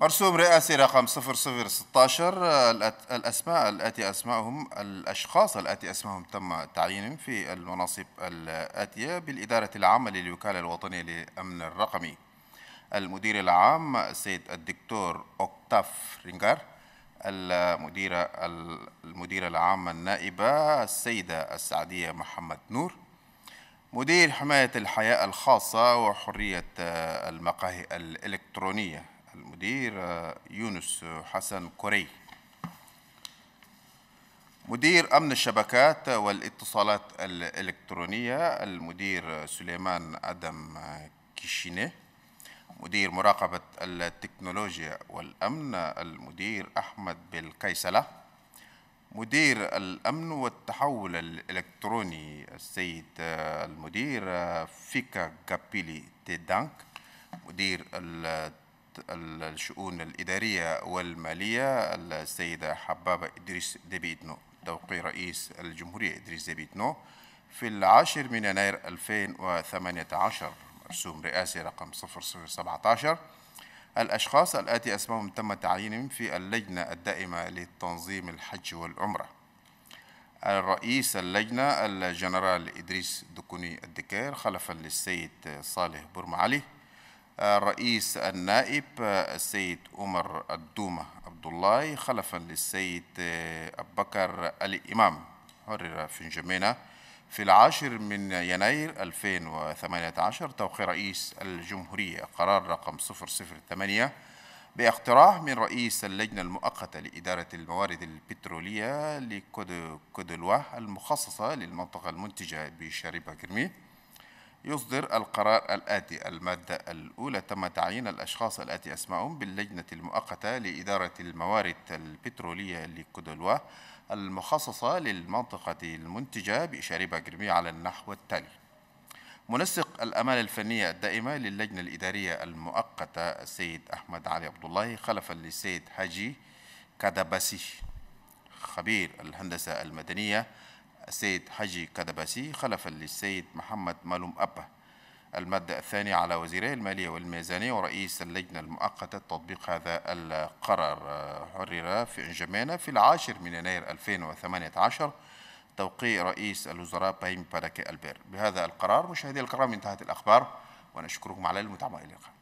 مرسوم رئاسي رقم 0016 آه، الأسماء الآتي أسماءهم الأشخاص الآتي أسماءهم تم تعيينهم في المناصب الآتية بالإدارة العامة للوكالة الوطنية للأمن الرقمي المدير العام السيد الدكتور أوكتاف رينجار المديرة المديرة العامة النائبة السيدة السعدية محمد نور مدير حماية الحياة الخاصة وحرية آه، المقاهي الإلكترونية المدير آه، يونس آه، حسن كوري مدير أمن الشبكات والاتصالات الإلكترونية المدير آه، سليمان أدم كيشيني مدير مراقبة التكنولوجيا والأمن المدير أحمد بالكيسلة مدير الأمن والتحول الإلكتروني السيد المدير فيكا جابيلي تيدانك مدير الشؤون الإدارية والمالية السيدة حبابة إدريس ديبيتنو توقيع رئيس الجمهورية إدريس ديبيتنو في العاشر من يناير 2018 مرسوم رئاسي رقم 0017 الأشخاص الآتي أسمائهم تم تعيينهم في اللجنة الدائمة لتنظيم الحج والعمرة الرئيس اللجنة الجنرال إدريس دكوني الدكير خلفا للسيد صالح برمعلي الرئيس النائب السيد عمر الدومة عبد الله خلفا للسيد آه، أبو بكر الإمام حرر في نجمينة في العاشر من يناير 2018 توقيع رئيس الجمهورية قرار رقم 008 باقتراح من رئيس اللجنة المؤقتة لإدارة الموارد البترولية لكودلوا المخصصة للمنطقة المنتجة بشاربة كرمي يصدر القرار الآتي المادة الأولى تم تعيين الأشخاص الآتي أسماؤهم باللجنة المؤقتة لإدارة الموارد البترولية لكودلوا المخصصة للمنطقة المنتجة بإشاربة جرمية على النحو التالي منسق الأمال الفنية الدائمة للجنة الإدارية المؤقتة السيد أحمد علي عبد الله خلفا للسيد هاجي كاداباسي خبير الهندسة المدنية السيد حجي كدباسي خلفا للسيد محمد مالوم أبا المادة الثانية على وزيري المالية والميزانية ورئيس اللجنة المؤقتة تطبيق هذا القرار حرر في إنجمانا في العاشر من يناير 2018 توقيع رئيس الوزراء بايم باركي البير بهذا القرار مشاهدي الكرام انتهت الأخبار ونشكركم على المتابعة إلى اللقاء